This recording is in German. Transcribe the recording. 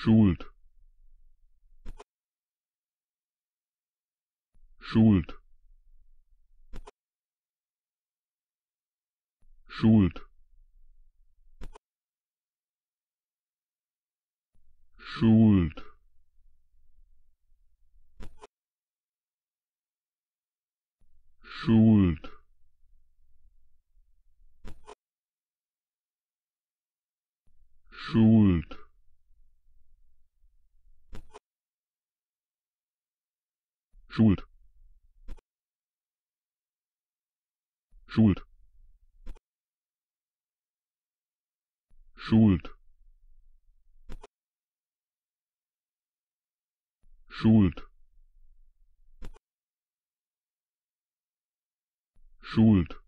Schuld. Schuld. Schuld. Schuld. schult schult Schuld. Schuld. Schuld. schult schult